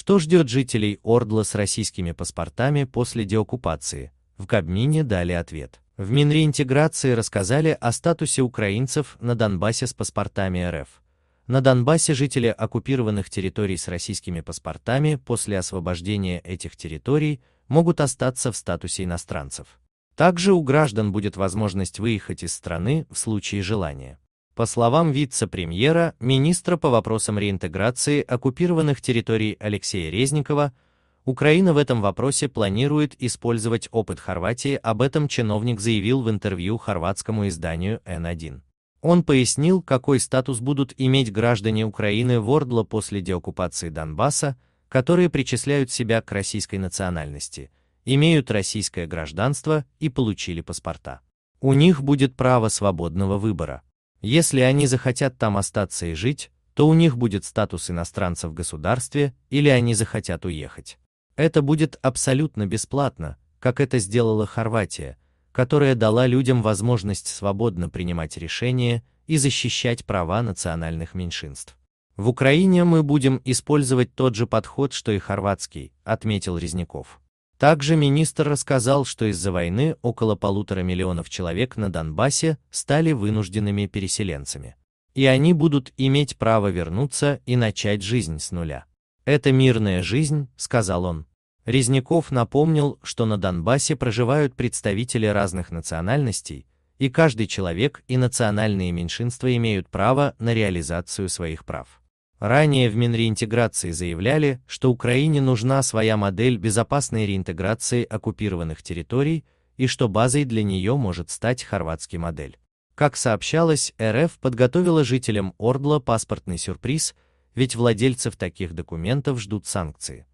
Что ждет жителей Ордла с российскими паспортами после деоккупации? В Кабмине дали ответ. В Минреинтеграции рассказали о статусе украинцев на Донбассе с паспортами РФ. На Донбассе жители оккупированных территорий с российскими паспортами после освобождения этих территорий могут остаться в статусе иностранцев. Также у граждан будет возможность выехать из страны в случае желания. По словам вице-премьера, министра по вопросам реинтеграции оккупированных территорий Алексея Резникова, Украина в этом вопросе планирует использовать опыт Хорватии, об этом чиновник заявил в интервью хорватскому изданию N1. Он пояснил, какой статус будут иметь граждане Украины Вордла после деоккупации Донбасса, которые причисляют себя к российской национальности, имеют российское гражданство и получили паспорта. У них будет право свободного выбора. Если они захотят там остаться и жить, то у них будет статус иностранца в государстве или они захотят уехать. Это будет абсолютно бесплатно, как это сделала Хорватия, которая дала людям возможность свободно принимать решения и защищать права национальных меньшинств. В Украине мы будем использовать тот же подход, что и хорватский, отметил Резняков. Также министр рассказал, что из-за войны около полутора миллионов человек на Донбассе стали вынужденными переселенцами. И они будут иметь право вернуться и начать жизнь с нуля. Это мирная жизнь, сказал он. Резняков напомнил, что на Донбассе проживают представители разных национальностей, и каждый человек и национальные меньшинства имеют право на реализацию своих прав. Ранее в Минреинтеграции заявляли, что Украине нужна своя модель безопасной реинтеграции оккупированных территорий и что базой для нее может стать хорватский модель. Как сообщалось, РФ подготовила жителям Ордла паспортный сюрприз, ведь владельцев таких документов ждут санкции.